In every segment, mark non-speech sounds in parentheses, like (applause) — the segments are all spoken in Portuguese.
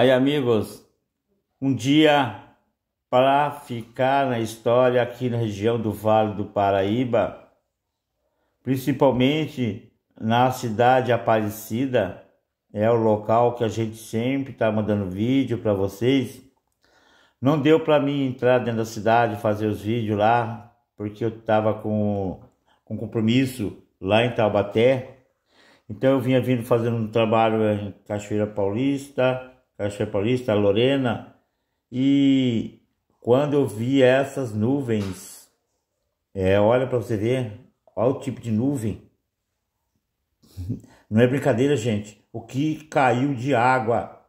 Aí, amigos, um dia para ficar na história aqui na região do Vale do Paraíba, principalmente na cidade Aparecida, é o local que a gente sempre está mandando vídeo para vocês. Não deu para mim entrar dentro da cidade fazer os vídeos lá, porque eu estava com, com compromisso lá em Taubaté. Então eu vinha vindo fazendo um trabalho em Cachoeira Paulista, Caixa Paulista, Lorena. E quando eu vi essas nuvens, é, olha para você ver, olha o tipo de nuvem. (laughs) Não é brincadeira, gente. O que caiu de água,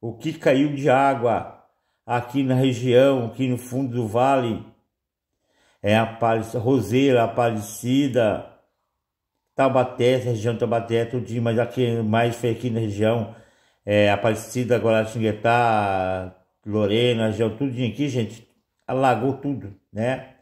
o que caiu de água aqui na região, aqui no fundo do vale, é a Aparecida, Roseira, Aparecida, Tabaté, região Taubaté, é tudinho, mas aqui mais foi aqui na região é, Aparecida, Guaratinguetá, Lorena, tudo tudinho aqui, gente, alagou tudo, né?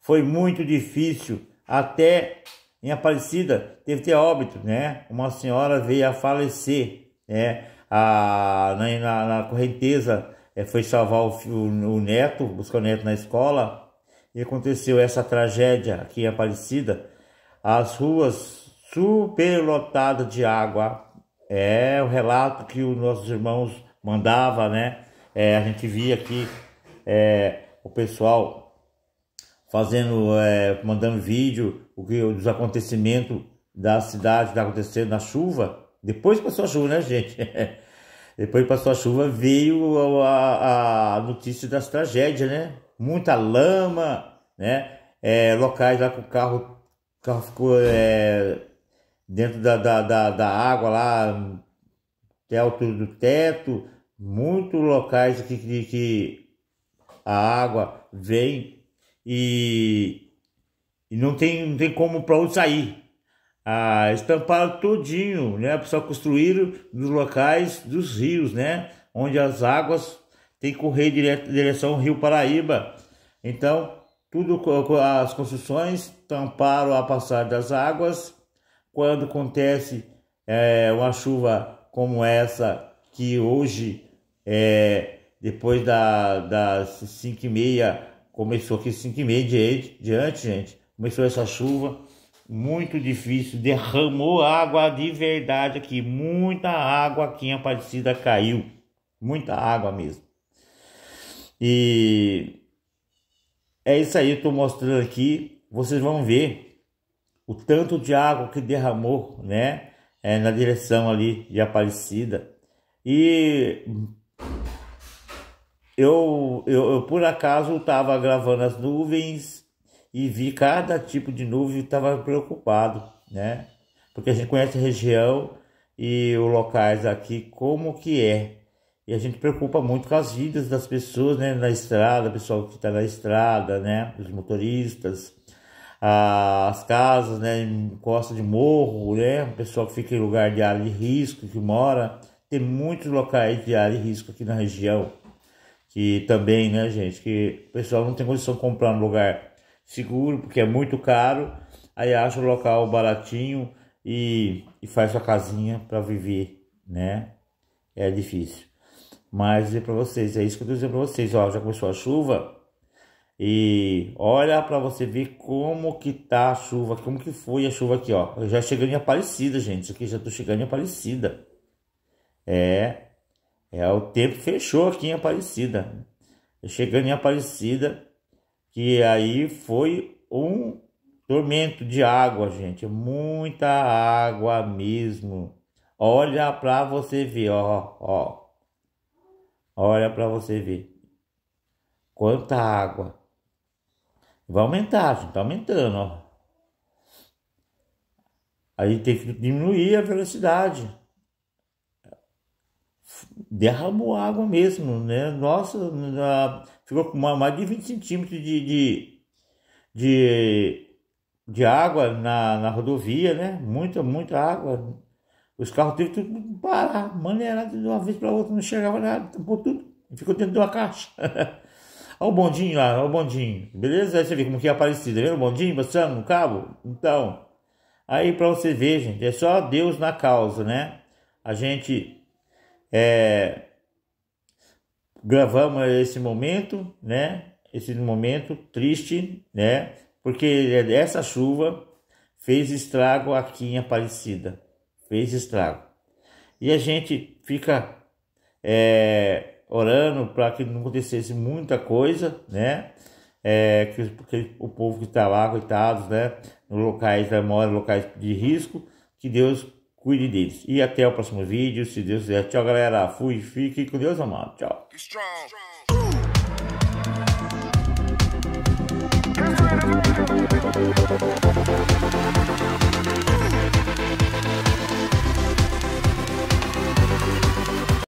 Foi muito difícil, até em Aparecida teve ter óbito, né? Uma senhora veio a falecer, né? A, na, na, na correnteza é, foi salvar o, o, o neto, buscar o neto na escola, e aconteceu essa tragédia aqui em Aparecida, as ruas superlotadas de água, é o relato que os nossos irmãos mandava, né? É, a gente via aqui é, o pessoal fazendo, é, mandando vídeo o que, dos acontecimentos da cidade que tá acontecendo na chuva. Depois passou a chuva, né, gente? (laughs) Depois passou a chuva, veio a, a notícia das tragédias, né? Muita lama, né? É, locais lá com o carro, carro ficou é, dentro da, da, da, da água lá, até a altura do teto, muitos locais que, que, que a água vem e, e não, tem, não tem como para onde sair. Ah, estamparam todinho, né? Só construíram nos locais dos rios, né? Onde as águas têm que correr direto, direção ao Rio Paraíba. Então, tudo as construções tamparam a passagem das águas quando acontece é, uma chuva como essa que hoje, é, depois da, das 5 e meia, começou aqui 5 e meia diante, diante, gente, começou essa chuva muito difícil, derramou água de verdade aqui, muita água aqui em Aparecida caiu, muita água mesmo. E é isso aí, eu estou mostrando aqui, vocês vão ver o tanto de água que derramou, né, é, na direção ali de Aparecida. E eu, eu, eu por acaso estava gravando as nuvens e vi cada tipo de nuvem e estava preocupado, né? Porque a gente conhece a região e os locais aqui como que é. E a gente preocupa muito com as vidas das pessoas, né? Na estrada, pessoal que está na estrada, né? Os motoristas as casas, né, em costa de morro, né, o pessoal que fica em lugar de área de risco, que mora, tem muitos locais de área de risco aqui na região, que também, né, gente, que o pessoal não tem condição de comprar um lugar seguro, porque é muito caro, aí acha o local baratinho e, e faz sua casinha para viver, né, é difícil. Mas dizer para vocês, é isso que eu estou dizendo para vocês, ó, já começou a chuva, e olha para você ver como que tá a chuva, como que foi a chuva aqui, ó. Eu já chegando em Aparecida, gente. Aqui já tô chegando em Aparecida. É, é o tempo fechou aqui em Aparecida. Eu chegando em Aparecida, que aí foi um tormento de água, gente. Muita água mesmo. Olha para você ver, ó, ó. Olha para você ver. Quanta água. Vai aumentar, gente, tá aumentando, ó. Aí tem que diminuir a velocidade. Derramou água mesmo, né? Nossa, ficou com mais de 20 centímetros de, de, de, de água na, na rodovia, né? Muita, muita água. Os carros teve tudo parar, maneirar de uma vez para outra, não chegava nada, tampou tudo, ficou dentro de uma caixa. (laughs) Olha o bondinho lá, olha o bondinho. Beleza? Aí você vê como que é aparecido. Tá vendo o bondinho passando no cabo? Então, aí para você ver, gente, é só Deus na causa, né? A gente é, gravamos esse momento, né? Esse momento triste, né? Porque essa chuva fez estrago aqui em Aparecida. Fez estrago. E a gente fica... É, orando para que não acontecesse muita coisa, né? É, que, que o povo que está lá, coitados, né? Nos locais da né, mora, locais de risco, que Deus cuide deles. E até o próximo vídeo, se Deus quiser. Tchau, galera. Fui, fique com Deus, amado. Tchau. Strong.